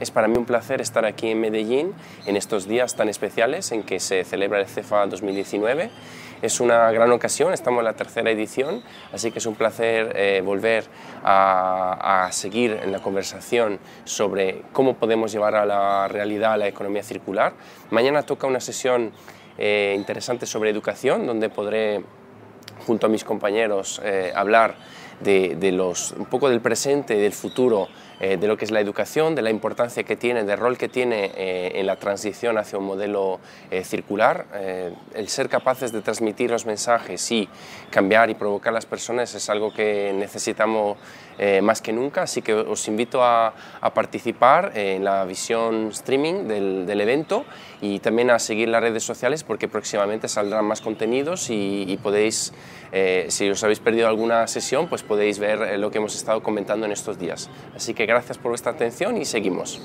Es para mí un placer estar aquí en Medellín en estos días tan especiales en que se celebra el CEFA 2019. Es una gran ocasión, estamos en la tercera edición, así que es un placer eh, volver a, seguir en la conversación sobre cómo podemos llevar a la realidad la economía circular. Mañana toca una sesión eh, interesante sobre educación, donde podré junto a mis compañeros eh, hablar de, los, un poco del presente, y del futuro eh, de lo que es la educación, de la importancia que tiene, del rol que tiene eh, en la transición hacia un modelo eh, circular. el ser capaces de transmitir los mensajes y cambiar y provocar a las personas es algo que necesitamos más que nunca, así que os invito a, participar en la visión streaming del, evento y también a seguir las redes sociales porque próximamente saldrán más contenidos y podéis eh, si os habéis perdido alguna sesión, pues podéis ver eh, lo que hemos estado comentando en estos días. Así que gracias por vuestra atención y seguimos.